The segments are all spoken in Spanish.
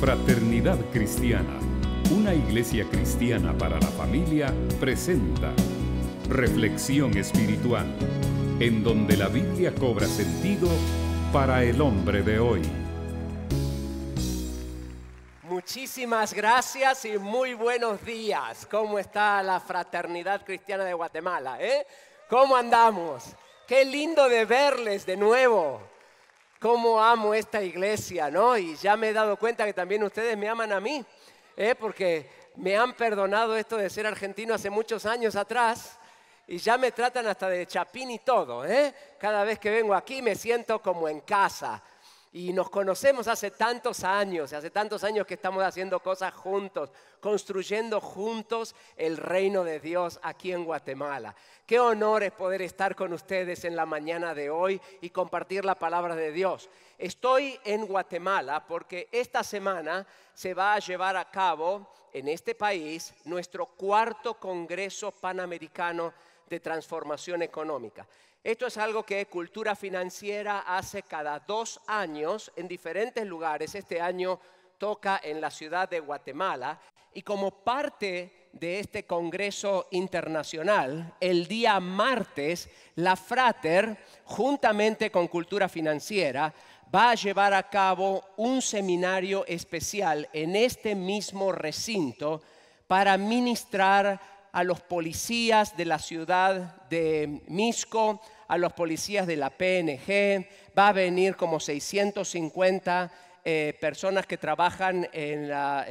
Fraternidad Cristiana, una iglesia cristiana para la familia, presenta Reflexión Espiritual, en donde la Biblia cobra sentido para el hombre de hoy. Muchísimas gracias y muy buenos días. ¿Cómo está la Fraternidad Cristiana de Guatemala? Eh? ¿Cómo andamos? Qué lindo de verles de nuevo cómo amo esta iglesia, ¿no? Y ya me he dado cuenta que también ustedes me aman a mí, ¿eh? porque me han perdonado esto de ser argentino hace muchos años atrás y ya me tratan hasta de chapín y todo, ¿eh? Cada vez que vengo aquí me siento como en casa y nos conocemos hace tantos años, hace tantos años que estamos haciendo cosas juntos, construyendo juntos el reino de Dios aquí en Guatemala. Qué honor es poder estar con ustedes en la mañana de hoy y compartir la palabra de Dios. Estoy en Guatemala porque esta semana se va a llevar a cabo en este país nuestro cuarto Congreso Panamericano de Transformación Económica. Esto es algo que Cultura Financiera hace cada dos años en diferentes lugares. Este año toca en la ciudad de Guatemala y como parte de este Congreso Internacional, el día martes, la Frater, juntamente con Cultura Financiera, va a llevar a cabo un seminario especial en este mismo recinto para ministrar a los policías de la ciudad de Misco, a los policías de la PNG, va a venir como 650 eh, personas que trabajan, en la,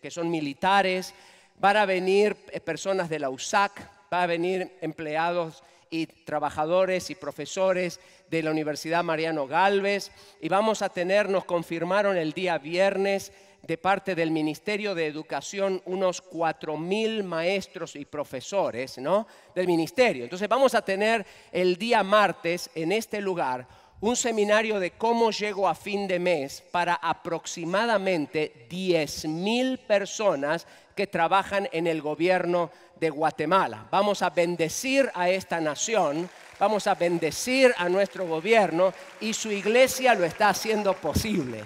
que son militares, van a venir eh, personas de la USAC, va a venir empleados y trabajadores y profesores de la Universidad Mariano Galvez, y vamos a tener, nos confirmaron el día viernes, de parte del Ministerio de Educación unos 4.000 maestros y profesores ¿no? del ministerio. Entonces vamos a tener el día martes en este lugar un seminario de cómo llego a fin de mes para aproximadamente 10.000 personas que trabajan en el gobierno de Guatemala. Vamos a bendecir a esta nación, vamos a bendecir a nuestro gobierno y su iglesia lo está haciendo posible.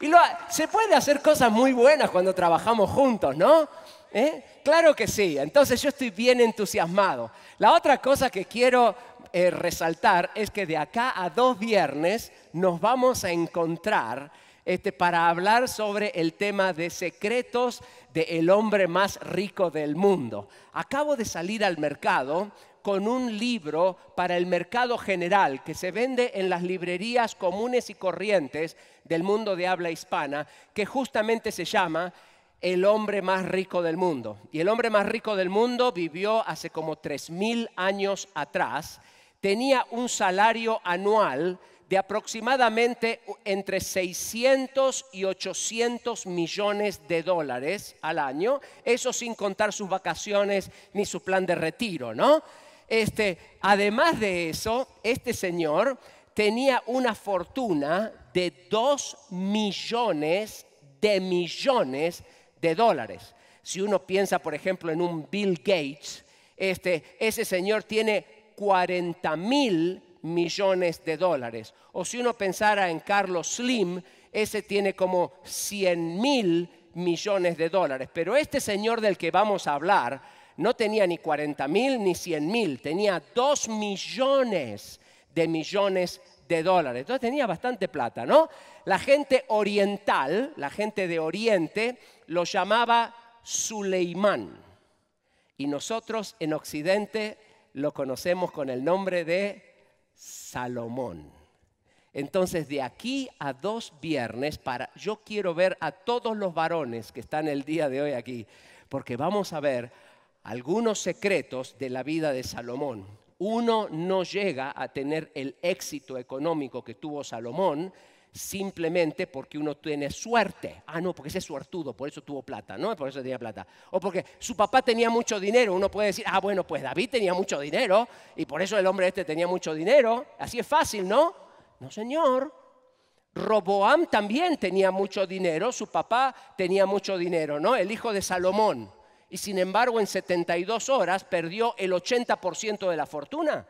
Y se puede hacer cosas muy buenas cuando trabajamos juntos, ¿no? ¿Eh? Claro que sí, entonces yo estoy bien entusiasmado. La otra cosa que quiero eh, resaltar es que de acá a dos viernes nos vamos a encontrar este, para hablar sobre el tema de secretos del el hombre más rico del mundo. Acabo de salir al mercado con un libro para el mercado general que se vende en las librerías comunes y corrientes del mundo de habla hispana, que justamente se llama El hombre más rico del mundo. Y el hombre más rico del mundo vivió hace como 3.000 años atrás, tenía un salario anual de aproximadamente entre 600 y 800 millones de dólares al año, eso sin contar sus vacaciones ni su plan de retiro, ¿no? este, además de eso, este señor tenía una fortuna de 2 millones de millones de dólares. Si uno piensa, por ejemplo, en un Bill Gates, este, ese señor tiene 40 mil millones de dólares. O si uno pensara en Carlos Slim, ese tiene como 100 mil millones de dólares. Pero este señor del que vamos a hablar, no tenía ni 40 mil ni 100 mil, tenía 2 millones de millones de dólares. Entonces tenía bastante plata, ¿no? La gente oriental, la gente de Oriente, lo llamaba Suleimán. Y nosotros en Occidente lo conocemos con el nombre de Salomón. Entonces, de aquí a dos viernes, para, yo quiero ver a todos los varones que están el día de hoy aquí, porque vamos a ver algunos secretos de la vida de Salomón. Uno no llega a tener el éxito económico que tuvo Salomón simplemente porque uno tiene suerte. Ah, no, porque ese es suertudo, por eso tuvo plata, ¿no? Por eso tenía plata. O porque su papá tenía mucho dinero. Uno puede decir, ah, bueno, pues David tenía mucho dinero y por eso el hombre este tenía mucho dinero. Así es fácil, ¿no? No, señor. Roboam también tenía mucho dinero, su papá tenía mucho dinero, ¿no? El hijo de Salomón y sin embargo en 72 horas perdió el 80% de la fortuna.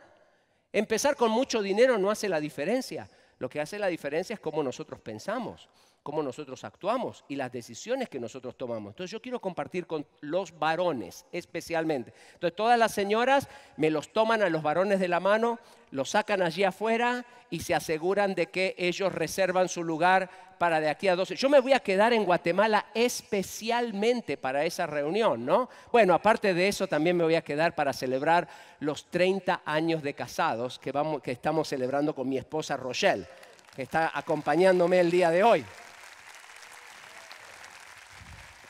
Empezar con mucho dinero no hace la diferencia. Lo que hace la diferencia es cómo nosotros pensamos cómo nosotros actuamos y las decisiones que nosotros tomamos. Entonces yo quiero compartir con los varones especialmente. Entonces todas las señoras me los toman a los varones de la mano, los sacan allí afuera y se aseguran de que ellos reservan su lugar para de aquí a 12. Yo me voy a quedar en Guatemala especialmente para esa reunión, ¿no? Bueno, aparte de eso también me voy a quedar para celebrar los 30 años de casados que, vamos, que estamos celebrando con mi esposa Rochelle, que está acompañándome el día de hoy.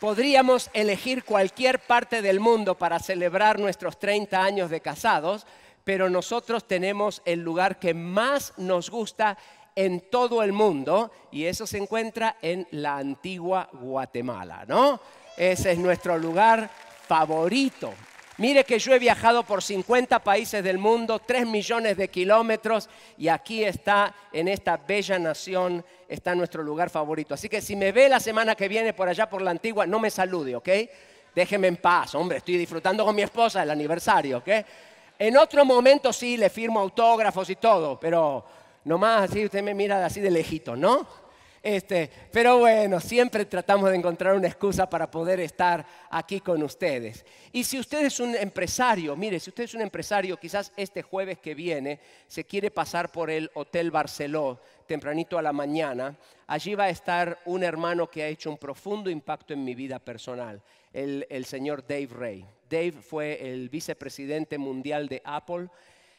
Podríamos elegir cualquier parte del mundo para celebrar nuestros 30 años de casados, pero nosotros tenemos el lugar que más nos gusta en todo el mundo y eso se encuentra en la antigua Guatemala, ¿no? Ese es nuestro lugar favorito Mire que yo he viajado por 50 países del mundo, 3 millones de kilómetros, y aquí está, en esta bella nación, está nuestro lugar favorito. Así que si me ve la semana que viene por allá por la antigua, no me salude, ¿ok? Déjeme en paz, hombre, estoy disfrutando con mi esposa el aniversario, ¿ok? En otro momento sí, le firmo autógrafos y todo, pero nomás así usted me mira así de lejito, ¿no? Este, pero bueno, siempre tratamos de encontrar una excusa para poder estar aquí con ustedes. Y si usted es un empresario, mire, si usted es un empresario, quizás este jueves que viene se quiere pasar por el Hotel Barceló tempranito a la mañana. Allí va a estar un hermano que ha hecho un profundo impacto en mi vida personal, el, el señor Dave Ray. Dave fue el vicepresidente mundial de Apple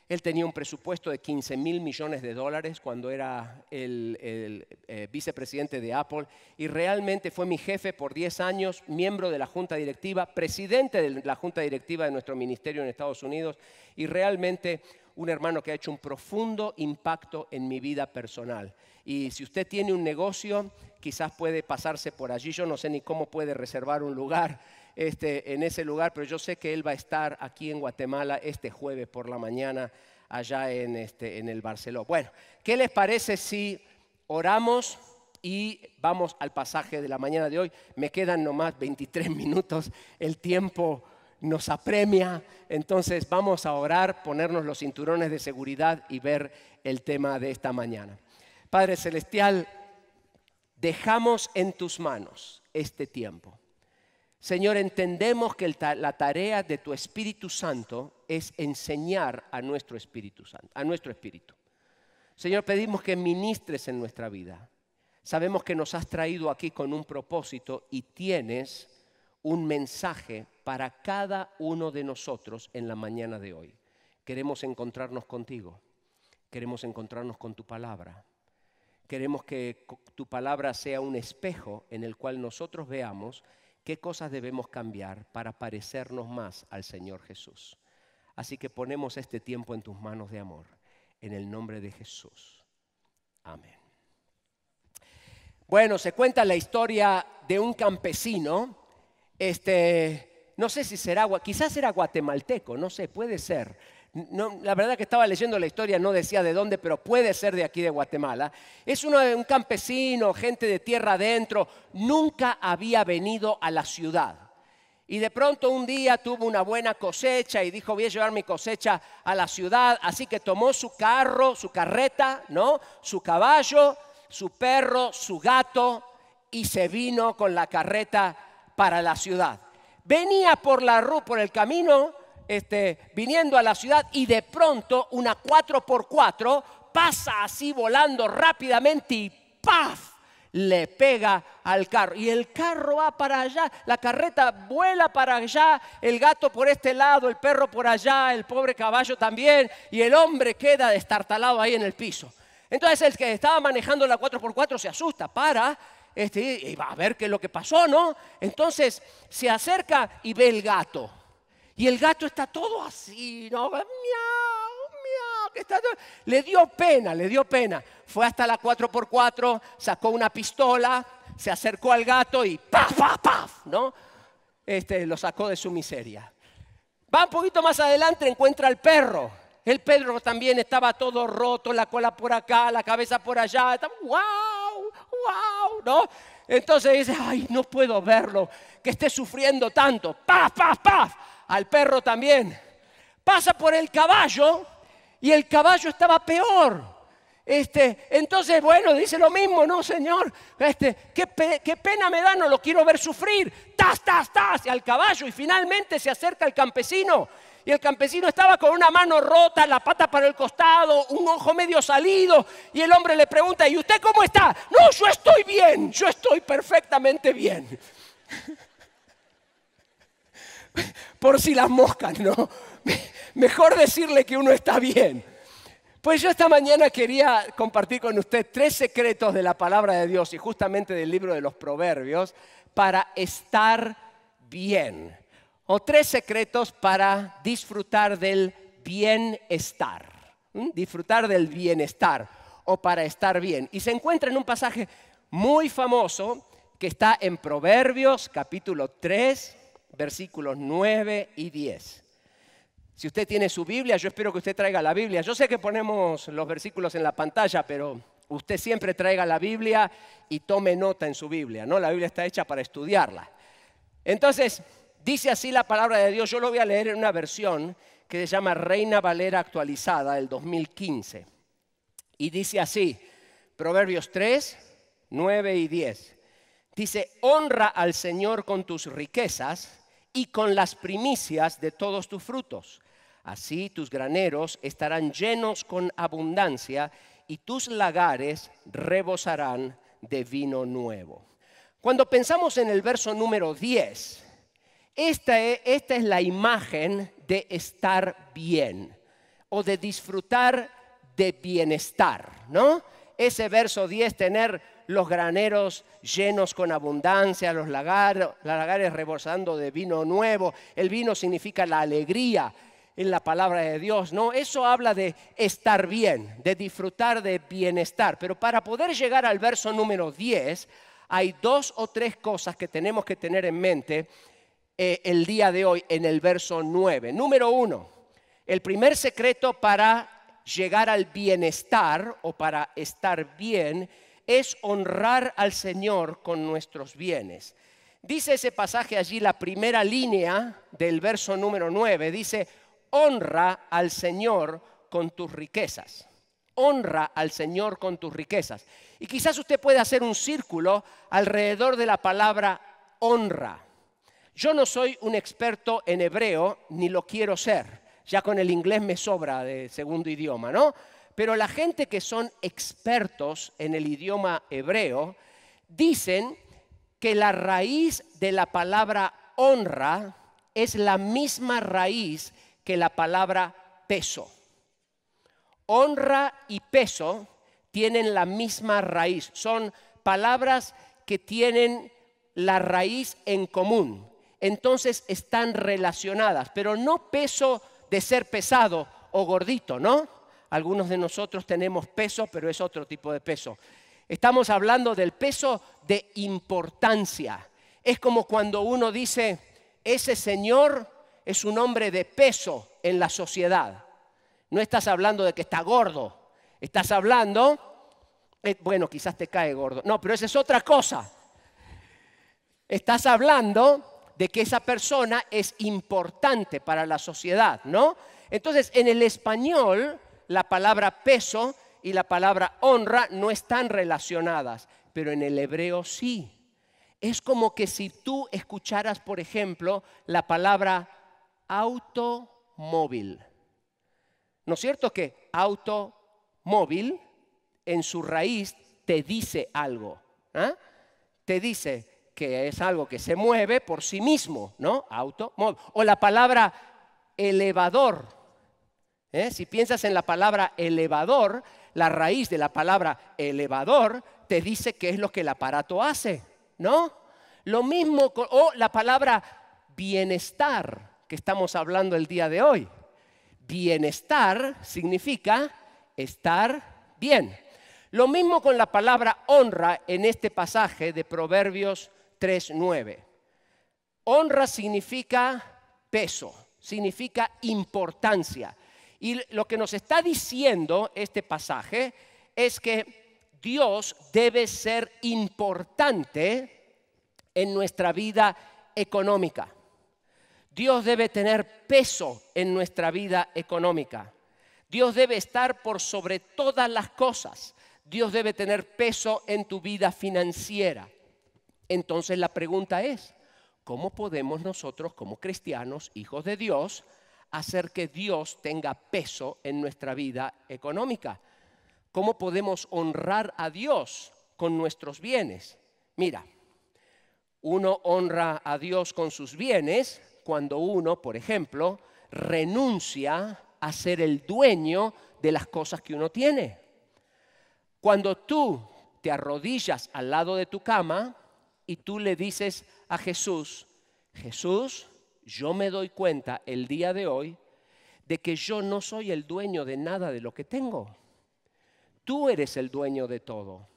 él tenía un presupuesto de 15 mil millones de dólares cuando era el, eh, vicepresidente de Apple y realmente fue mi jefe por 10 años, miembro de la junta directiva, presidente de la junta directiva de nuestro ministerio en Estados Unidos y realmente un hermano que ha hecho un profundo impacto en mi vida personal. Y si usted tiene un negocio, quizás puede pasarse por allí. Yo no sé ni cómo puede reservar un lugar este, en ese lugar, pero yo sé que él va a estar aquí en Guatemala este jueves por la mañana, allá en, este, en el Barceló. Bueno, ¿qué les parece si oramos? y vamos al pasaje de la mañana de hoy. Me quedan nomás 23 minutos, el tiempo nos apremia, entonces vamos a orar, ponernos los cinturones de seguridad y ver el tema de esta mañana. Padre Celestial, dejamos en tus manos este tiempo. Señor, entendemos que la tarea de tu Espíritu Santo es enseñar a nuestro Espíritu Santo, a nuestro Espíritu. Señor, pedimos que ministres en nuestra vida. Sabemos que nos has traído aquí con un propósito y tienes un mensaje para cada uno de nosotros en la mañana de hoy. Queremos encontrarnos contigo. Queremos encontrarnos con tu palabra. Queremos que tu palabra sea un espejo en el cual nosotros veamos ¿Qué cosas debemos cambiar para parecernos más al Señor Jesús? Así que ponemos este tiempo en tus manos de amor, en el nombre de Jesús. Amén. Bueno, se cuenta la historia de un campesino, este, no sé si será, quizás era guatemalteco, no sé, puede ser la verdad que estaba leyendo la historia, no decía de dónde, pero puede ser de aquí de Guatemala. Es uno, un campesino, gente de tierra adentro, nunca había venido a la ciudad. Y de pronto un día tuvo una buena cosecha y dijo, voy a llevar mi cosecha a la ciudad. Así que tomó su carro, su carreta, ¿no? Su caballo, su perro, su gato y se vino con la carreta para la ciudad. Venía por la por el camino este, viniendo a la ciudad y de pronto una 4x4 pasa así volando rápidamente y ¡paf! le pega al carro. Y el carro va para allá, la carreta vuela para allá, el gato por este lado, el perro por allá, el pobre caballo también, y el hombre queda destartalado ahí en el piso. Entonces el que estaba manejando la 4x4 se asusta, para, este, y va a ver qué es lo que pasó, ¿no? Entonces se acerca y ve el gato. Y el gato está todo así, ¿no? Miau, miau. Le dio pena, le dio pena. Fue hasta la 4x4, sacó una pistola, se acercó al gato y ¡paf, paf, paf! ¿no? Este, lo sacó de su miseria. Va un poquito más adelante, encuentra al perro. El perro también estaba todo roto, la cola por acá, la cabeza por allá. ¡Wow! ¡Wow! ¿No? Entonces dice, ay, no puedo verlo, que esté sufriendo tanto. ¡Paf, paf, paf! al perro también. Pasa por el caballo y el caballo estaba peor. Este, entonces, bueno, dice lo mismo, no, señor, este, qué, qué, pena me da, no lo quiero ver sufrir. Tas, tas, tas, al caballo y finalmente se acerca el campesino. Y el campesino estaba con una mano rota, la pata para el costado, un ojo medio salido. Y el hombre le pregunta, ¿y usted cómo está? No, yo estoy bien, yo estoy perfectamente bien. por si las moscas, ¿no? Mejor decirle que uno está bien. Pues yo esta mañana quería compartir con usted tres secretos de la palabra de Dios y justamente del libro de los Proverbios para estar bien. O tres secretos para disfrutar del bienestar. ¿Mm? Disfrutar del bienestar o para estar bien. Y se encuentra en un pasaje muy famoso que está en Proverbios capítulo 3, versículos 9 y 10. Si usted tiene su Biblia, yo espero que usted traiga la Biblia. Yo sé que ponemos los versículos en la pantalla, pero usted siempre traiga la Biblia y tome nota en su Biblia, ¿no? La Biblia está hecha para estudiarla. Entonces, dice así la palabra de Dios. Yo lo voy a leer en una versión que se llama Reina Valera actualizada del 2015. Y dice así, Proverbios 3, 9 y 10. Dice, honra al Señor con tus riquezas y con las primicias de todos tus frutos. Así tus graneros estarán llenos con abundancia y tus lagares rebosarán de vino nuevo. Cuando pensamos en el verso número 10, e, esta es, la imagen de estar bien o de disfrutar de bienestar, ¿no? Ese verso 10, tener los graneros llenos con abundancia, los lagares, lagares rebosando de vino nuevo. El vino significa la alegría en la palabra de Dios. No, eso habla de estar bien, de disfrutar de bienestar. Pero para poder llegar al verso número 10, hay dos o tres cosas que tenemos que tener en mente eh, el día de hoy en el verso 9. Número uno, el primer secreto para llegar al bienestar o para estar bien es honrar al Señor con nuestros bienes. Dice ese pasaje allí, la primera línea del verso número 9, dice, honra al Señor con tus riquezas. Honra al Señor con tus riquezas. Y quizás usted puede hacer un círculo alrededor de la palabra honra. Yo no soy un experto en hebreo, ni lo quiero ser. Ya con el inglés me sobra de segundo idioma, ¿no? Pero la gente que son expertos en el idioma hebreo dicen que la raíz de la palabra honra es la misma raíz que la palabra peso. Honra y peso tienen la misma raíz, son palabras que tienen la raíz en común. Entonces están relacionadas, pero no peso de ser pesado o gordito, ¿no? Algunos de nosotros tenemos peso, pero es otro tipo de peso. Estamos hablando del peso de importancia. Es como cuando uno dice, ese señor es un hombre de peso en la sociedad. No estás hablando de que está gordo, estás hablando, eh, bueno, quizás te cae gordo, no, pero esa es otra cosa. Estás hablando de que esa persona es importante para la sociedad, ¿no? Entonces, en el español, la palabra peso y la palabra honra no están relacionadas, pero en el hebreo sí. Es como que si tú escucharas, por ejemplo, la palabra automóvil. ¿No es cierto que automóvil en su raíz te dice algo? ¿ah? Te dice que es algo que se mueve por sí mismo, ¿no? Automóvil. O la palabra elevador. ¿Eh? Si piensas en la palabra elevador, la raíz de la palabra elevador te dice qué es lo que el aparato hace, ¿no? Lo mismo, con, la palabra bienestar que estamos hablando el día de hoy. Bienestar significa estar bien. Lo mismo con la palabra honra en este pasaje de Proverbios 3.9. Honra significa peso, significa importancia y lo que nos está diciendo este pasaje es que Dios debe ser importante en nuestra vida económica. Dios debe tener peso en nuestra vida económica. Dios debe estar por sobre todas las cosas. Dios debe tener peso en tu vida financiera. Entonces la pregunta es, ¿cómo podemos nosotros como cristianos, hijos de Dios, hacer que Dios tenga peso en nuestra vida económica? ¿Cómo podemos honrar a Dios con nuestros bienes? Mira, uno honra a Dios con sus bienes cuando uno, por ejemplo, renuncia a ser el dueño de las cosas que uno tiene. Cuando tú te arrodillas al lado de tu cama y tú le dices a Jesús, Jesús, yo me doy cuenta el día de hoy de que yo no soy el dueño de nada de lo que tengo. Tú eres el dueño de todo.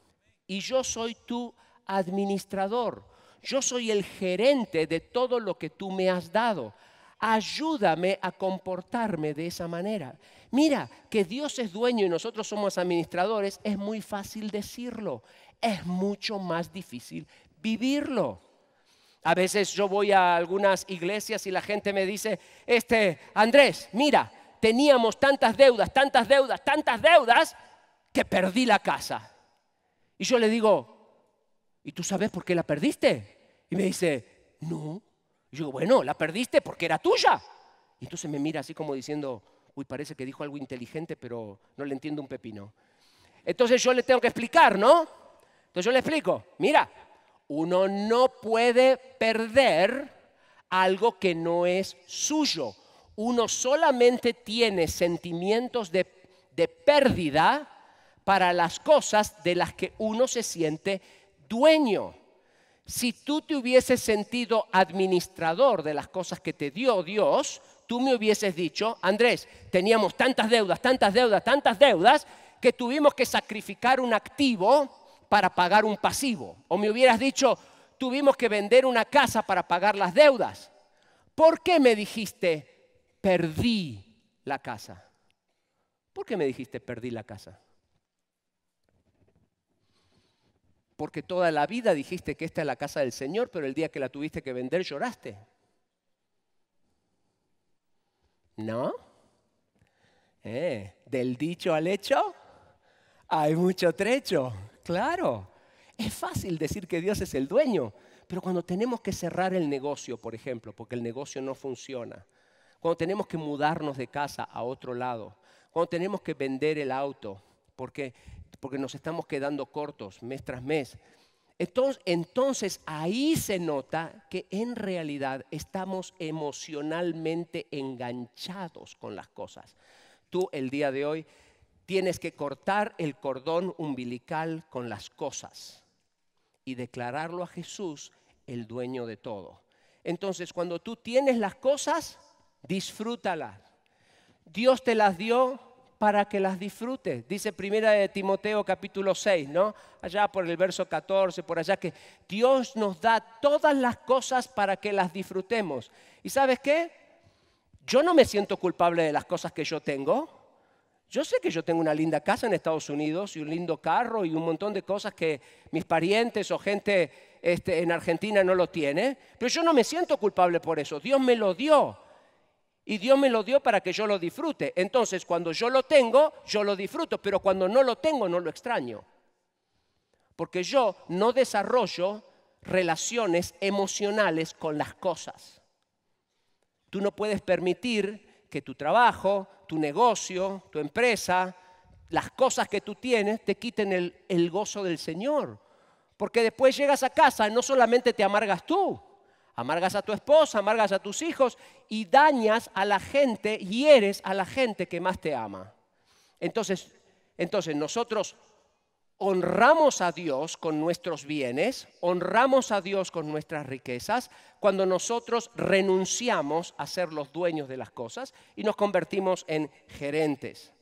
Y yo soy tu administrador. Yo soy el gerente de todo lo que tú me has dado. Ayúdame a comportarme de esa manera. Mira, que Dios es dueño y nosotros somos administradores es muy fácil decirlo. Es mucho más difícil vivirlo. A veces yo voy a algunas iglesias y la gente me dice, este, Andrés, mira, teníamos tantas deudas, tantas deudas, tantas deudas, que perdí la casa. Y yo le digo, ¿y tú sabes por qué la perdiste? Y me dice, no. Y yo digo, bueno, la perdiste porque era tuya. Y entonces me mira así como diciendo, uy, parece que dijo algo inteligente, pero no le entiendo un pepino. Entonces yo le tengo que explicar, ¿no? Entonces yo le explico, mira, uno no puede perder algo que no es suyo. Uno solamente tiene sentimientos de, pérdida para las cosas de las que uno se siente dueño. Si tú te hubieses sentido administrador de las cosas que te dio Dios, tú me hubieses dicho, Andrés, teníamos tantas deudas, tantas deudas, tantas deudas, que tuvimos que sacrificar un activo para pagar un pasivo. O me hubieras dicho, tuvimos que vender una casa para pagar las deudas. ¿Por qué me dijiste, perdí la casa? ¿Por qué me dijiste, perdí la casa? Porque toda la vida dijiste que esta es la casa del Señor, pero el día que la tuviste que vender lloraste. ¿No? Eh, del dicho al hecho hay mucho trecho. Claro, es fácil decir que Dios es el dueño, pero cuando tenemos que cerrar el negocio, por ejemplo, porque el negocio no funciona, cuando tenemos que mudarnos de casa a otro lado, cuando tenemos que vender el auto, porque, porque nos estamos quedando cortos mes tras mes, entonces, entonces, ahí se nota que en realidad estamos emocionalmente enganchados con las cosas. Tú el día de hoy tienes que cortar el cordón umbilical con las cosas y declararlo a Jesús el dueño de todo. Entonces, cuando tú tienes las cosas, disfrútalas. Dios te las dio para que las disfrutes. Dice primera de Timoteo capítulo 6, ¿no? Allá por el verso 14, por allá que Dios nos da todas las cosas para que las disfrutemos. ¿Y sabes qué? Yo no me siento culpable de las cosas que yo tengo. Yo sé que yo tengo una linda casa en Estados Unidos y un lindo carro y un montón de cosas que mis parientes o gente este, en Argentina no lo tiene, pero yo no me siento culpable por eso. Dios me lo dio y Dios me lo dio para que yo lo disfrute. Entonces, cuando yo lo tengo, yo lo disfruto, pero cuando no lo tengo, no lo extraño. Porque yo no desarrollo relaciones emocionales con las cosas. Tú no puedes permitir que tu trabajo, tu negocio, tu empresa, las cosas que tú tienes te quiten el, gozo del Señor. Porque después llegas a casa y no solamente te amargas tú, amargas a tu esposa, amargas a tus hijos y dañas a la gente, y eres a la gente que más te ama. Entonces, entonces nosotros honramos a Dios con nuestros bienes, honramos a Dios con nuestras riquezas, cuando nosotros renunciamos a ser los dueños de las cosas y nos convertimos en gerentes.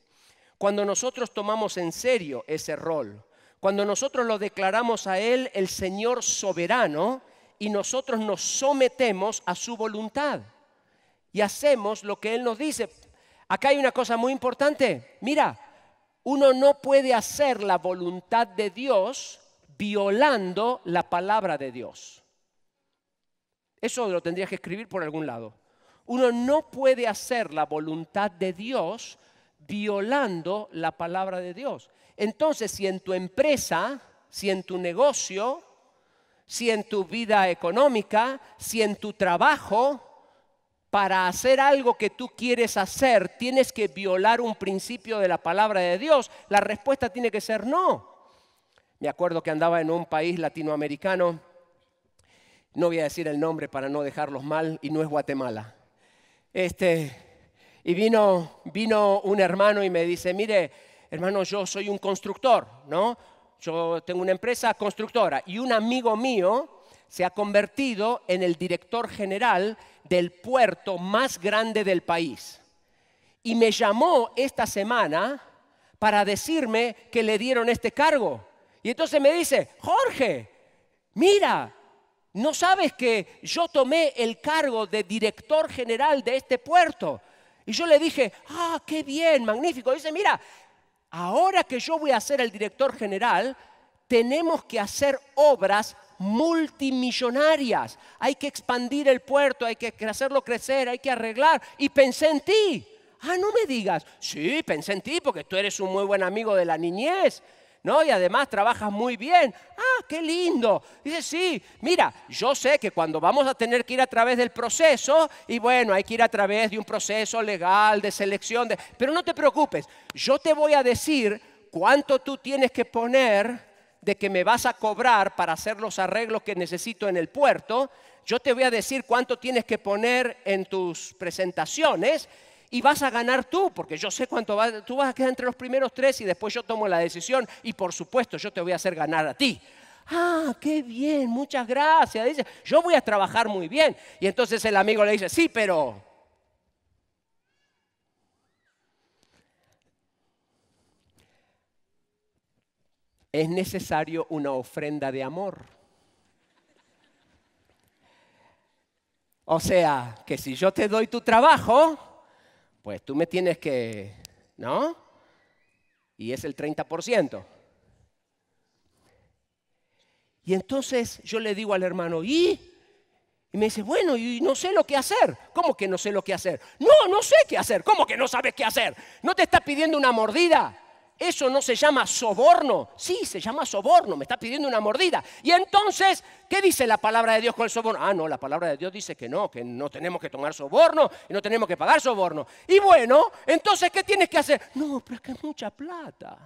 Cuando nosotros tomamos en serio ese rol, cuando nosotros lo declaramos a Él el Señor soberano y nosotros nos sometemos a su voluntad y hacemos lo que Él nos dice. Acá hay una cosa muy importante. Mira, uno no puede hacer la voluntad de Dios violando la palabra de Dios. Eso lo tendrías que escribir por algún lado. Uno no puede hacer la voluntad de Dios violando la palabra de Dios. Entonces, si en tu empresa, si en tu negocio, si en tu vida económica, si en tu trabajo, para hacer algo que tú quieres hacer, tienes que violar un principio de la palabra de Dios? La respuesta tiene que ser no. Me acuerdo que andaba en un país latinoamericano, no voy a decir el nombre para no dejarlos mal, y no es Guatemala. Este, y vino, vino un hermano y me dice, mire, hermano, yo soy un constructor, ¿no? Yo tengo una empresa constructora y un amigo mío, se ha convertido en el director general del puerto más grande del país. Y me llamó esta semana para decirme que le dieron este cargo. Y entonces me dice, Jorge, mira, no sabes que yo tomé el cargo de director general de este puerto. Y yo le dije, ah, qué bien, magnífico. Y dice, mira, ahora que yo voy a ser el director general, tenemos que hacer obras multimillonarias. Hay que expandir el puerto, hay que hacerlo crecer, hay que arreglar. Y pensé en ti. Ah, no me digas. Sí, pensé en ti porque tú eres un muy buen amigo de la niñez. ¿No? Y además trabajas muy bien. Ah, qué lindo. Dice, sí, mira, yo sé que cuando vamos a tener que ir a través del proceso, y bueno, hay que ir a través de un proceso legal, de selección, de... pero no te preocupes, yo te voy a decir cuánto tú tienes que poner de que me vas a cobrar para hacer los arreglos que necesito en el puerto, yo te voy a decir cuánto tienes que poner en tus presentaciones y vas a ganar tú, porque yo sé cuánto vas, tú vas a quedar entre los primeros tres y después yo tomo la decisión y por supuesto yo te voy a hacer ganar a ti. Ah, qué bien, muchas gracias. Dice, yo voy a trabajar muy bien. Y entonces el amigo le dice, sí, pero es necesario una ofrenda de amor. O sea, que si yo te doy tu trabajo, pues tú me tienes que, ¿no? Y es el 30%. Y entonces yo le digo al hermano, ¿y? Y me dice, bueno, y no sé lo que hacer. ¿Cómo que no sé lo que hacer? No, no sé qué hacer. ¿Cómo que no sabes qué hacer? ¿No te está pidiendo una mordida? ¿Eso no se llama soborno? Sí, se llama soborno, me está pidiendo una mordida. Y entonces, ¿qué dice la palabra de Dios con el soborno? Ah, no, la palabra de Dios dice que no, que no tenemos que tomar soborno y no tenemos que pagar soborno. Y bueno, entonces, ¿qué tienes que hacer? No, pero es que es mucha plata.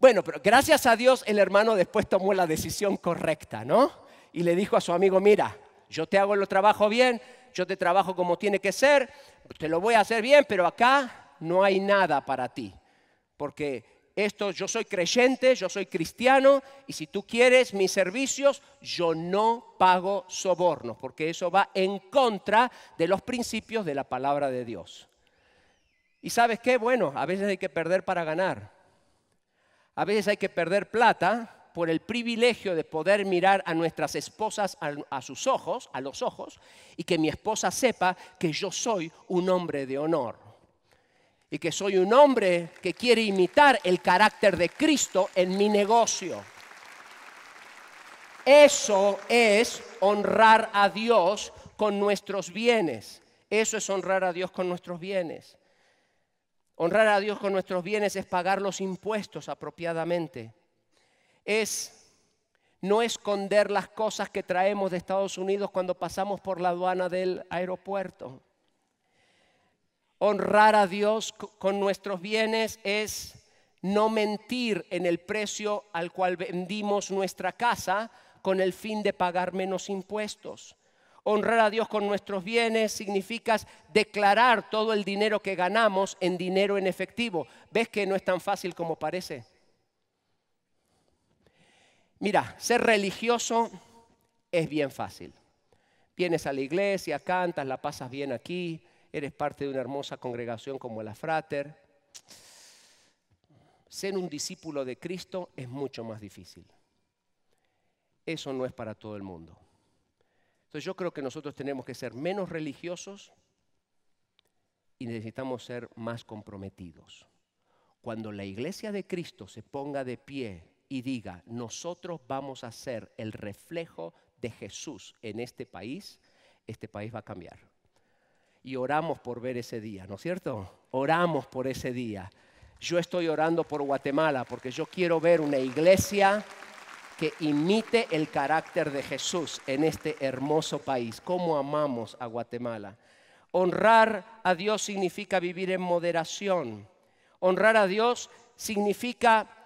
Bueno, pero gracias a Dios el hermano después tomó la decisión correcta, ¿no? Y le dijo a su amigo, mira, yo te hago el trabajo bien, yo te trabajo como tiene que ser, te lo voy a hacer bien, pero acá no hay nada para ti. Porque esto, yo soy creyente, yo soy cristiano, y si tú quieres mis servicios, yo no pago sobornos, porque eso va en contra de los principios de la palabra de Dios. Y sabes qué, bueno, a veces hay que perder para ganar. A veces hay que perder plata por el privilegio de poder mirar a nuestras esposas a, sus ojos, a los ojos, y que mi esposa sepa que yo soy un hombre de honor. Y que soy un hombre que quiere imitar el carácter de Cristo en mi negocio. Eso es honrar a Dios con nuestros bienes. Eso es honrar a Dios con nuestros bienes. Honrar a Dios con nuestros bienes es pagar los impuestos apropiadamente es no esconder las cosas que traemos de Estados Unidos cuando pasamos por la aduana del aeropuerto. Honrar a Dios con nuestros bienes es no mentir en el precio al cual vendimos nuestra casa con el fin de pagar menos impuestos. Honrar a Dios con nuestros bienes significa declarar todo el dinero que ganamos en dinero en efectivo. ¿Ves que no es tan fácil como parece? Mira, ser religioso es bien fácil. Vienes a la iglesia, cantas, la pasas bien aquí, eres parte de una hermosa congregación como la Frater. Ser un discípulo de Cristo es mucho más difícil. Eso no es para todo el mundo. Entonces yo creo que nosotros tenemos que ser menos religiosos y necesitamos ser más comprometidos. Cuando la iglesia de Cristo se ponga de pie y diga, nosotros vamos a ser el reflejo de Jesús en este país, este país va a cambiar. Y oramos por ver ese día, ¿no es cierto? Oramos por ese día. Yo estoy orando por Guatemala porque yo quiero ver una iglesia que imite el carácter de Jesús en este hermoso país. ¿Cómo amamos a Guatemala? Honrar a Dios significa vivir en moderación. Honrar a Dios significa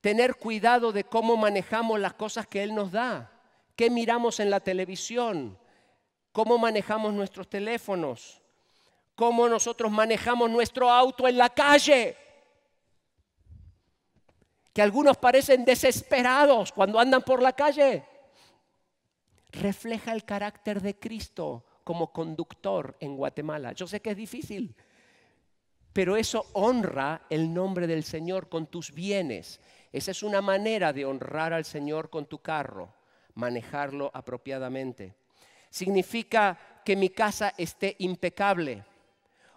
tener cuidado de cómo manejamos las cosas que Él nos da, qué miramos en la televisión, cómo manejamos nuestros teléfonos, cómo nosotros manejamos nuestro auto en la calle. Que algunos parecen desesperados cuando andan por la calle. Refleja el carácter de Cristo como conductor en Guatemala. Yo sé que es difícil, pero eso honra el nombre del Señor con tus bienes, esa es una manera de honrar al Señor con tu carro, manejarlo apropiadamente. Significa que mi casa esté impecable.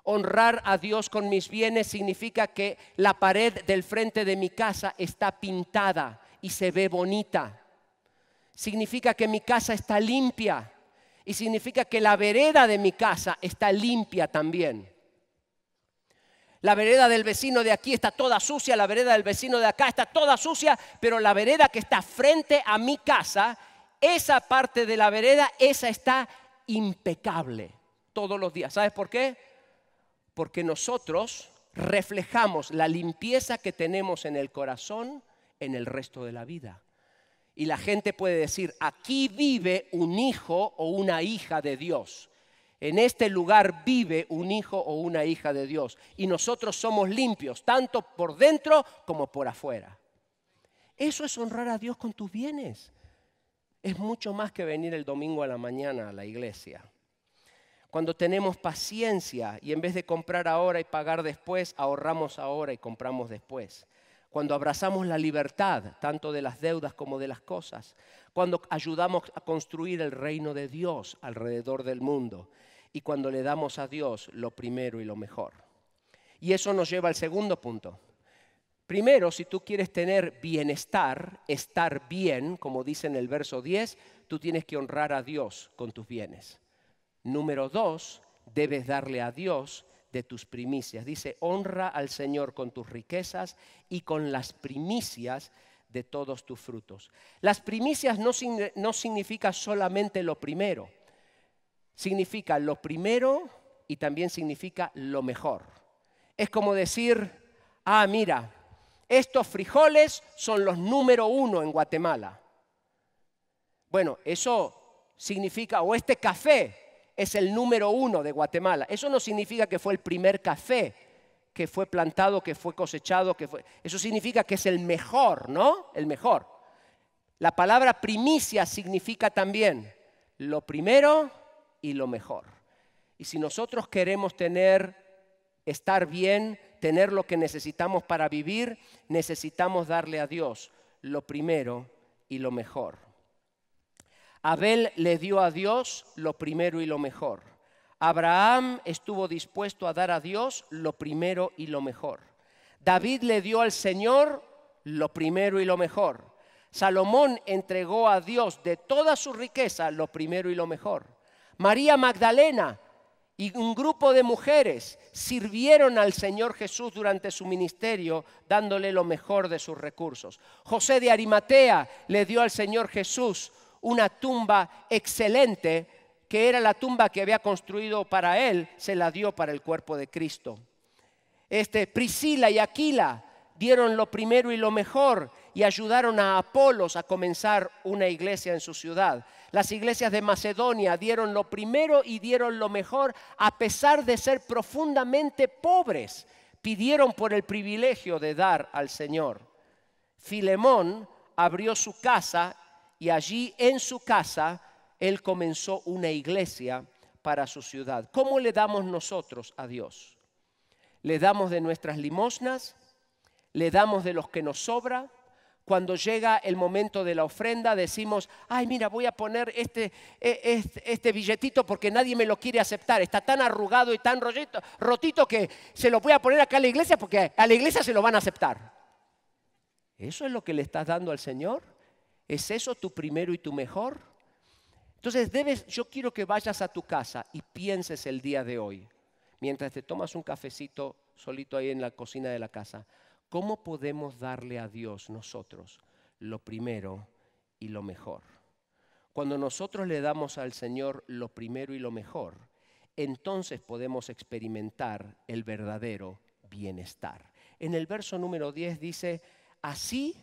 Honrar a Dios con mis bienes significa que la pared del frente de mi casa está pintada y se ve bonita. Significa que mi casa está limpia y significa que la vereda de mi casa está limpia también. La vereda del vecino de aquí está toda sucia, la vereda del vecino de acá está toda sucia, pero la vereda que está frente a mi casa, esa parte de la vereda, esa está impecable todos los días. ¿Sabes por qué? Porque nosotros reflejamos la limpieza que tenemos en el corazón en el resto de la vida. Y la gente puede decir, aquí vive un hijo o una hija de Dios. En este lugar vive un hijo o una hija de Dios. Y nosotros somos limpios, tanto por dentro como por afuera. Eso es honrar a Dios con tus bienes. Es mucho más que venir el domingo a la mañana a la iglesia. Cuando tenemos paciencia y en vez de comprar ahora y pagar después, ahorramos ahora y compramos después cuando abrazamos la libertad, tanto de las deudas como de las cosas, cuando ayudamos a construir el reino de Dios alrededor del mundo, y cuando le damos a Dios lo primero y lo mejor. Y eso nos lleva al segundo punto. Primero, si tú quieres tener bienestar, estar bien, como dice en el verso 10, tú tienes que honrar a Dios con tus bienes. Número dos, debes darle a Dios de tus primicias. Dice, honra al Señor con tus riquezas y con las primicias de todos tus frutos. Las primicias no, no significa solamente lo primero significa lo primero y también significa lo mejor. Es como decir, ah, mira, estos frijoles son los número uno en Guatemala. Bueno, eso significa, o este café es el número uno de Guatemala. Eso no significa que fue el primer café que fue plantado, que fue cosechado, que fue... Eso significa que es el mejor, ¿no? El mejor. La palabra primicia significa también lo primero y lo mejor. Y si nosotros queremos tener, estar bien, tener lo que necesitamos para vivir, necesitamos darle a Dios lo primero y lo mejor. Abel le dio a Dios lo primero y lo mejor. Abraham estuvo dispuesto a dar a Dios lo primero y lo mejor. David le dio al Señor lo primero y lo mejor. Salomón entregó a Dios de toda su riqueza lo primero y lo mejor. María Magdalena y un grupo de mujeres sirvieron al Señor Jesús durante su ministerio, dándole lo mejor de sus recursos. José de Arimatea le dio al Señor Jesús una tumba excelente, que era la tumba que había construido para él, se la dio para el cuerpo de Cristo. Este, Priscila y Aquila dieron lo primero y lo mejor y ayudaron a Apolos a comenzar una iglesia en su ciudad. Las iglesias de Macedonia dieron lo primero y dieron lo mejor a pesar de ser profundamente pobres. Pidieron por el privilegio de dar al Señor. Filemón abrió su casa y allí en su casa él comenzó una iglesia para su ciudad. ¿Cómo le damos nosotros a Dios? Le damos de nuestras limosnas, le damos de los que nos sobra, cuando llega el momento de la ofrenda decimos, ay mira, voy a poner este, e, este, billetito porque nadie me lo quiere aceptar, está tan arrugado y tan rotito que se lo voy a poner acá a la iglesia porque a la iglesia se lo van a aceptar. ¿Eso es lo que le estás dando al Señor? ¿Es eso tu primero y tu mejor? Entonces debes, yo quiero que vayas a tu casa y pienses el día de hoy, mientras te tomas un cafecito solito ahí en la cocina de la casa. ¿Cómo podemos darle a Dios nosotros lo primero y lo mejor? Cuando nosotros le damos al Señor lo primero y lo mejor, entonces podemos experimentar el verdadero bienestar. En el verso número 10 dice, así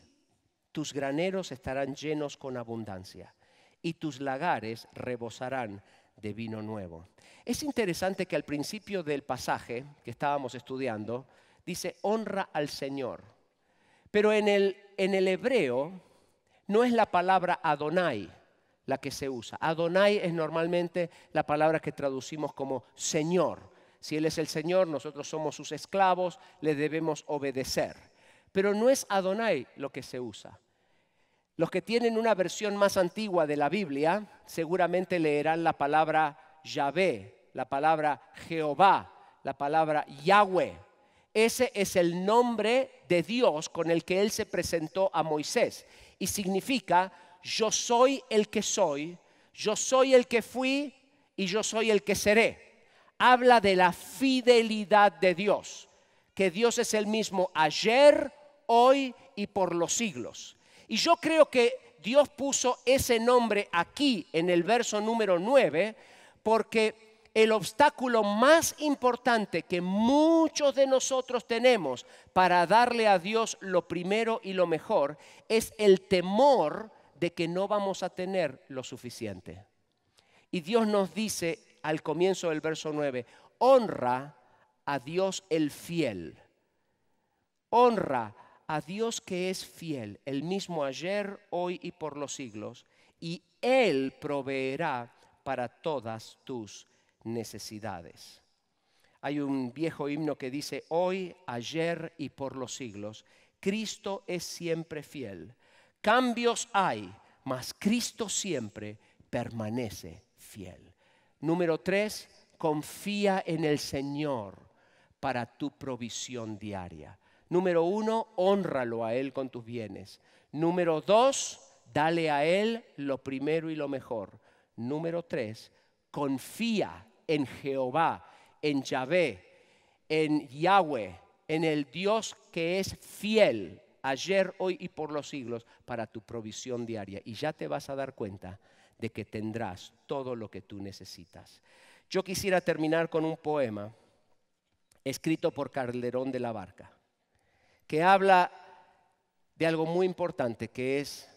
tus graneros estarán llenos con abundancia y tus lagares rebosarán de vino nuevo. Es interesante que al principio del pasaje que estábamos estudiando, dice, honra al Señor. Pero en el, hebreo no es la palabra Adonai la que se usa. Adonai es normalmente la palabra que traducimos como Señor. Si Él es el Señor, nosotros somos sus esclavos, le debemos obedecer. Pero no es Adonai lo que se usa. Los que tienen una versión más antigua de la Biblia seguramente leerán la palabra Yahvé, la palabra Jehová, la palabra Yahweh. Ese es el nombre de Dios con el que él se presentó a Moisés. Y significa, yo soy el que soy, yo soy el que fui y yo soy el que seré. Habla de la fidelidad de Dios, que Dios es el mismo ayer, hoy y por los siglos. Y yo creo que Dios puso ese nombre aquí en el verso número 9 porque el obstáculo más importante que muchos de nosotros tenemos para darle a Dios lo primero y lo mejor es el temor de que no vamos a tener lo suficiente. Y Dios nos dice al comienzo del verso 9, honra a Dios el fiel. Honra a Dios que es fiel, el mismo ayer, hoy y por los siglos, y Él proveerá para todas tus necesidades. Hay un viejo himno que dice, hoy, ayer y por los siglos, Cristo es siempre fiel. Cambios hay, mas Cristo siempre permanece fiel. Número tres, confía en el Señor para tu provisión diaria. Número uno, honralo a Él con tus bienes. Número dos, dale a Él lo primero y lo mejor. Número tres, confía en Jehová, en Yahvé, en Yahweh, en el Dios que es fiel ayer, hoy y por los siglos para tu provisión diaria. Y ya te vas a dar cuenta de que tendrás todo lo que tú necesitas. Yo quisiera terminar con un poema escrito por Calderón de la Barca, que habla de algo muy importante, que es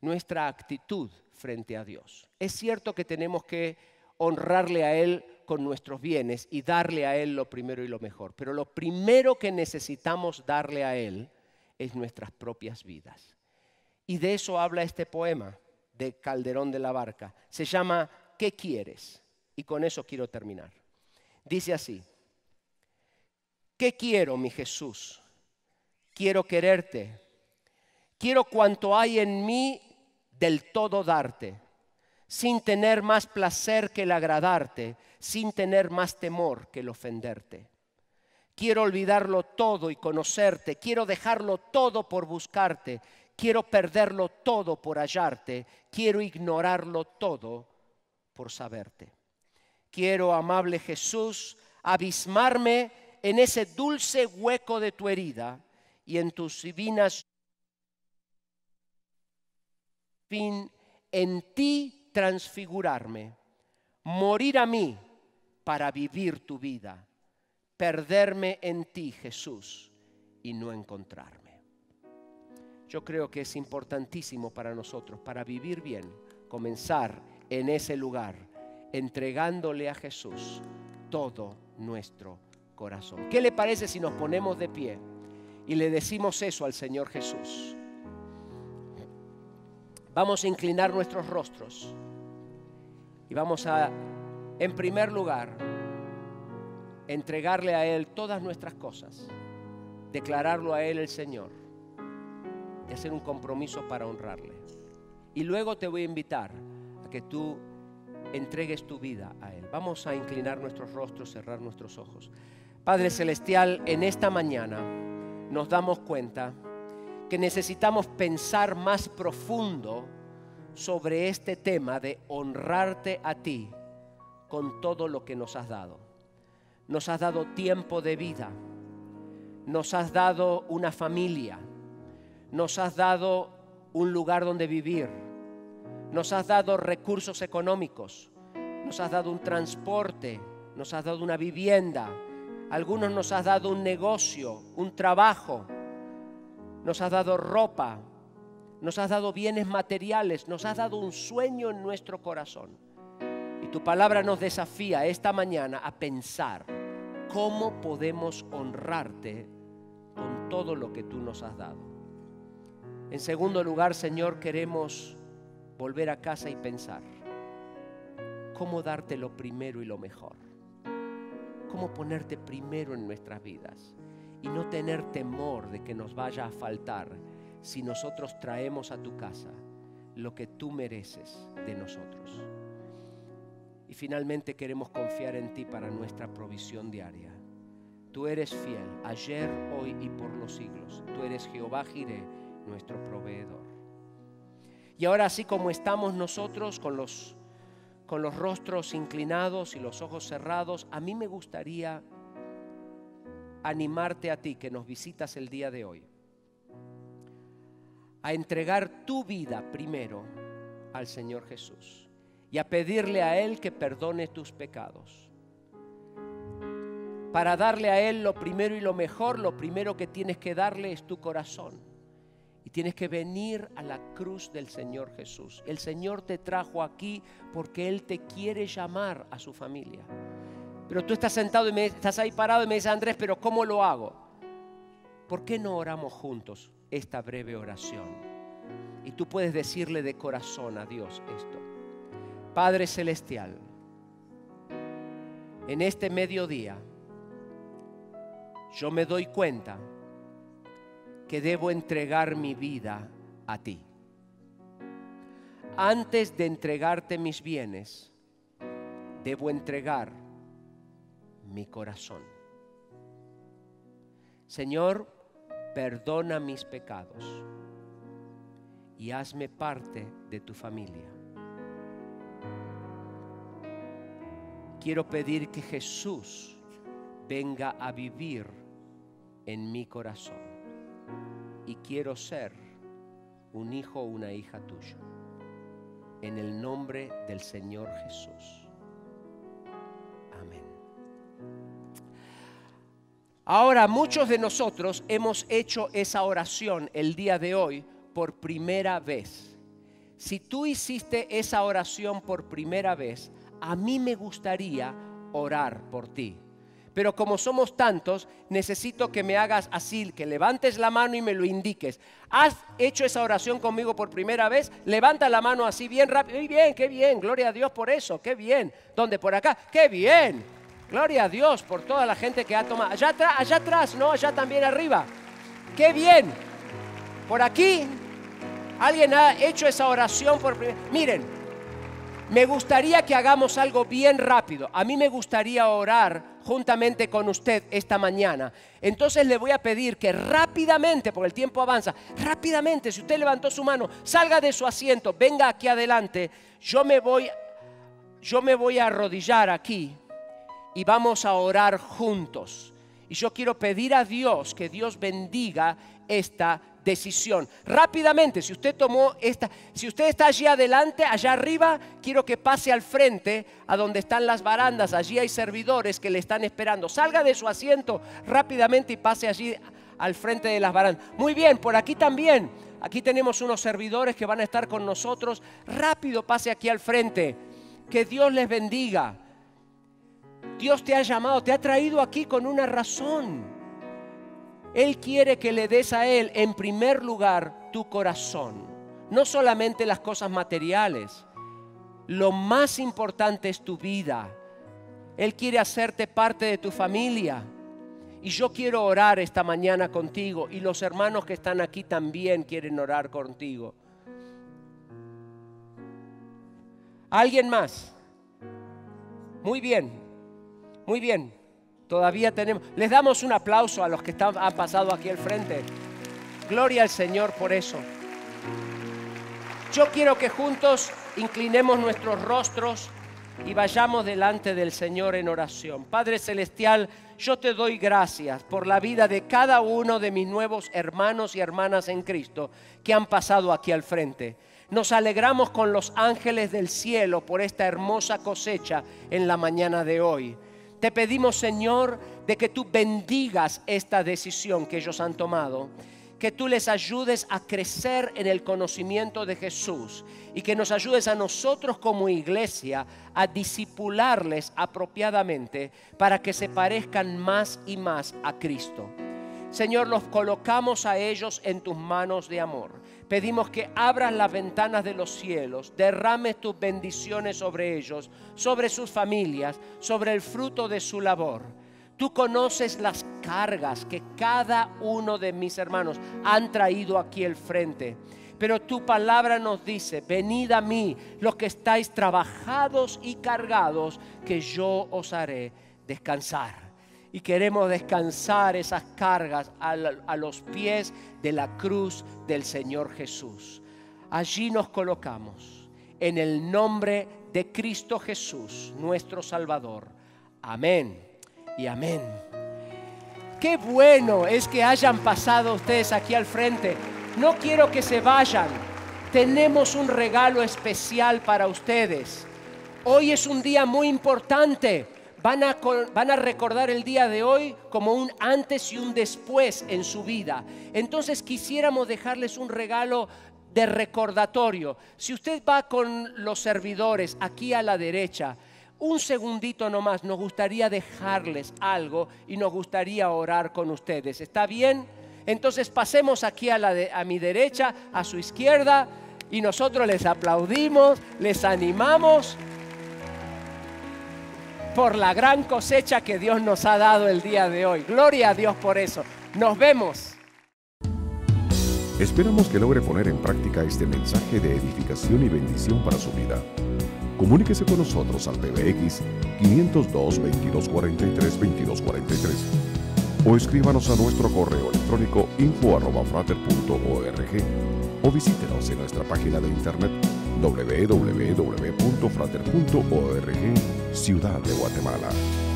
nuestra actitud frente a Dios. Es cierto que tenemos que honrarle a Él con nuestros bienes y darle a Él lo primero y lo mejor. Pero lo primero que necesitamos darle a Él es nuestras propias vidas. Y de eso habla este poema de Calderón de la Barca. Se llama ¿Qué quieres? Y con eso quiero terminar. Dice así, ¿qué quiero, mi Jesús? Quiero quererte. Quiero cuanto hay en mí del todo darte sin tener más placer que el agradarte, sin tener más temor que el ofenderte. Quiero olvidarlo todo y conocerte, quiero dejarlo todo por buscarte, quiero perderlo todo por hallarte, quiero ignorarlo todo por saberte. Quiero, amable Jesús, abismarme en ese dulce hueco de tu herida y en tus divinas fin en ti transfigurarme, morir a mí para vivir tu vida, perderme en ti, Jesús, y no encontrarme. Yo creo que es importantísimo para nosotros, para vivir bien, comenzar en ese lugar, entregándole a Jesús todo nuestro corazón. ¿Qué le parece si nos ponemos de pie y le decimos eso al Señor Jesús? vamos a inclinar nuestros rostros y vamos a, en primer lugar, entregarle a Él todas nuestras cosas, declararlo a Él el Señor y hacer un compromiso para honrarle. Y luego te voy a invitar a que tú entregues tu vida a Él. Vamos a inclinar nuestros rostros, cerrar nuestros ojos. Padre Celestial, en esta mañana nos damos cuenta que necesitamos pensar más profundo sobre este tema de honrarte a ti con todo lo que nos has dado. Nos has dado tiempo de vida, nos has dado una familia, nos has dado un lugar donde vivir, nos has dado recursos económicos, nos has dado un transporte, nos has dado una vivienda, algunos nos has dado un negocio, un trabajo nos has dado ropa, nos has dado bienes materiales, nos has dado un sueño en nuestro corazón. Y tu palabra nos desafía esta mañana a pensar cómo podemos honrarte con todo lo que tú nos has dado. En segundo lugar, Señor, queremos volver a casa y pensar cómo darte lo primero y lo mejor, cómo ponerte primero en nuestras vidas y no tener temor de que nos vaya a faltar si nosotros traemos a tu casa lo que tú mereces de nosotros. Y finalmente queremos confiar en ti para nuestra provisión diaria. Tú eres fiel, ayer, hoy y por los siglos. Tú eres Jehová Jireh, nuestro proveedor. Y ahora así como estamos nosotros con los, con los rostros inclinados y los ojos cerrados, a mí me gustaría animarte a ti que nos visitas el día de hoy a entregar tu vida primero al Señor Jesús y a pedirle a Él que perdone tus pecados. Para darle a Él lo primero y lo mejor, lo primero que tienes que darle es tu corazón. Y tienes que venir a la cruz del Señor Jesús. El Señor te trajo aquí porque Él te quiere llamar a su familia. Pero tú estás sentado y me, estás ahí parado y me dices, Andrés, pero ¿cómo lo hago? ¿Por qué no oramos juntos esta breve oración? Y tú puedes decirle de corazón a Dios esto. Padre Celestial, en este mediodía yo me doy cuenta que debo entregar mi vida a ti. Antes de entregarte mis bienes, debo entregar mi corazón. Señor, perdona mis pecados y hazme parte de tu familia. Quiero pedir que Jesús venga a vivir en mi corazón y quiero ser un hijo o una hija tuyo. En el nombre del Señor Jesús. Ahora, muchos de nosotros hemos hecho esa oración el día de hoy por primera vez. Si tú hiciste esa oración por primera vez, a mí me gustaría orar por ti. Pero como somos tantos, necesito que me hagas así, que levantes la mano y me lo indiques. ¿Has hecho esa oración conmigo por primera vez? Levanta la mano así bien rápido. Muy bien, qué bien, gloria a Dios por eso, qué bien. ¿Dónde? Por acá, qué bien. Gloria a Dios por toda la gente que ha tomado. Allá, atrás, allá atrás, no, allá también arriba. ¡Qué bien! Por aquí, alguien ha hecho esa oración por primera Miren, me gustaría que hagamos algo bien rápido. A mí me gustaría orar juntamente con usted esta mañana. Entonces le voy a pedir que rápidamente, porque el tiempo avanza, rápidamente, si usted levantó su mano, salga de su asiento, venga aquí adelante. Yo me voy, yo me voy a arrodillar aquí y vamos a orar juntos. Y yo quiero pedir a Dios que Dios bendiga esta decisión. Rápidamente, si usted tomó esta, si usted está allí adelante, allá arriba, quiero que pase al frente, a donde están las barandas, allí hay servidores que le están esperando. Salga de su asiento rápidamente y pase allí al frente de las barandas. Muy bien, por aquí también. Aquí tenemos unos servidores que van a estar con nosotros. Rápido, pase aquí al frente. Que Dios les bendiga. Dios te ha llamado, te ha traído aquí con una razón. Él quiere que le des a Él en primer lugar tu corazón. No solamente las cosas materiales. Lo más importante es tu vida. Él quiere hacerte parte de tu familia. Y yo quiero orar esta mañana contigo. Y los hermanos que están aquí también quieren orar contigo. ¿Alguien más? Muy bien. Muy bien, todavía tenemos... Les damos un aplauso a los que han pasado aquí al frente. Gloria al Señor por eso. Yo quiero que juntos inclinemos nuestros rostros y vayamos delante del Señor en oración. Padre Celestial, yo te doy gracias por la vida de cada uno de mis nuevos hermanos y hermanas en Cristo que han pasado aquí al frente. Nos alegramos con los ángeles del cielo por esta hermosa cosecha en la mañana de hoy. Te pedimos, Señor, de que tú bendigas esta decisión que ellos han tomado, que tú les ayudes a crecer en el conocimiento de Jesús y que nos ayudes a nosotros como iglesia a disipularles apropiadamente para que se parezcan más y más a Cristo. Señor, los colocamos a ellos en tus manos de amor. Pedimos que abras las ventanas de los cielos, derrames tus bendiciones sobre ellos, sobre sus familias, sobre el fruto de su labor. Tú conoces las cargas que cada uno de mis hermanos han traído aquí al frente. Pero tu palabra nos dice, venid a mí los que estáis trabajados y cargados, que yo os haré descansar y queremos descansar esas cargas a, los pies de la cruz del Señor Jesús. Allí nos colocamos en el nombre de Cristo Jesús, nuestro Salvador. Amén y amén. Qué bueno es que hayan pasado ustedes aquí al frente. No quiero que se vayan. Tenemos un regalo especial para ustedes. Hoy es un día muy importante van a, recordar el día de hoy como un antes y un después en su vida. Entonces quisiéramos dejarles un regalo de recordatorio. Si usted va con los servidores aquí a la derecha, un segundito nomás, nos gustaría dejarles algo y nos gustaría orar con ustedes. ¿Está bien? Entonces pasemos aquí a, la a mi derecha, a su izquierda, y nosotros les aplaudimos, les animamos por la gran cosecha que Dios nos ha dado el día de hoy. Gloria a Dios por eso. Nos vemos. Esperamos que logre poner en práctica este mensaje de edificación y bendición para su vida. Comuníquese con nosotros al PBX 502 2243 2243 o escríbanos a nuestro correo electrónico info.frater.org o visítenos en nuestra página de internet www.frater.org Ciudad de Guatemala.